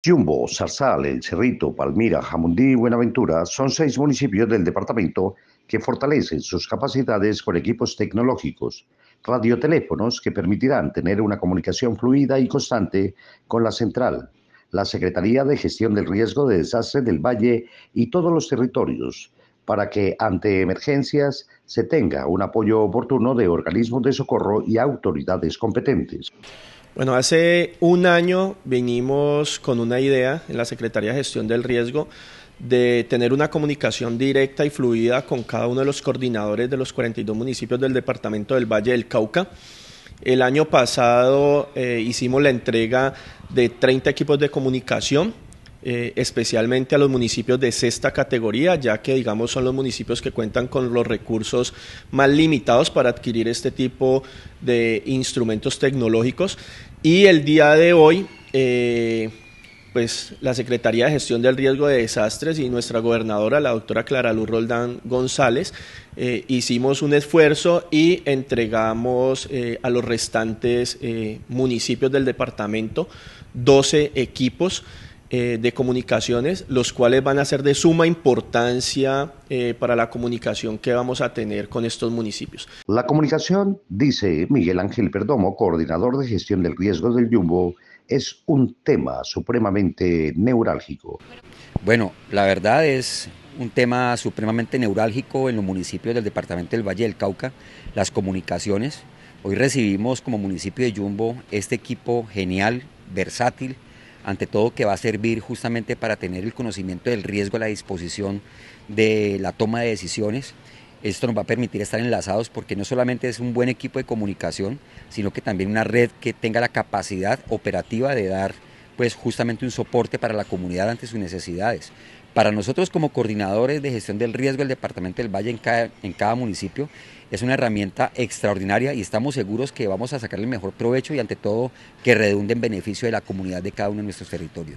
Chumbo, Zarzal, El Cerrito, Palmira, Jamundí y Buenaventura son seis municipios del departamento que fortalecen sus capacidades con equipos tecnológicos, radioteléfonos que permitirán tener una comunicación fluida y constante con la central, la Secretaría de Gestión del Riesgo de Desastre del Valle y todos los territorios, para que ante emergencias se tenga un apoyo oportuno de organismos de socorro y autoridades competentes. Bueno, hace un año vinimos con una idea en la Secretaría de Gestión del Riesgo de tener una comunicación directa y fluida con cada uno de los coordinadores de los 42 municipios del departamento del Valle del Cauca. El año pasado eh, hicimos la entrega de 30 equipos de comunicación eh, especialmente a los municipios de sexta categoría, ya que digamos son los municipios que cuentan con los recursos más limitados para adquirir este tipo de instrumentos tecnológicos. Y el día de hoy, eh, pues la Secretaría de Gestión del Riesgo de Desastres y nuestra gobernadora, la doctora Clara Luz Roldán González, eh, hicimos un esfuerzo y entregamos a los restantes municipios del departamento 12 equipos. Eh, de comunicaciones, los cuales van a ser de suma importancia eh, para la comunicación que vamos a tener con estos municipios. La comunicación, dice Miguel Ángel Perdomo, coordinador de gestión del riesgo del Jumbo, es un tema supremamente neurálgico. Bueno, la verdad es un tema supremamente neurálgico en los municipios del departamento del Valle del Cauca, las comunicaciones. Hoy recibimos como municipio de Jumbo este equipo genial, versátil, ante todo que va a servir justamente para tener el conocimiento del riesgo a la disposición de la toma de decisiones. Esto nos va a permitir estar enlazados porque no solamente es un buen equipo de comunicación, sino que también una red que tenga la capacidad operativa de dar pues justamente un soporte para la comunidad ante sus necesidades. Para nosotros como coordinadores de gestión del riesgo del Departamento del Valle en cada, en cada municipio es una herramienta extraordinaria y estamos seguros que vamos a sacarle el mejor provecho y ante todo que redunde en beneficio de la comunidad de cada uno de nuestros territorios.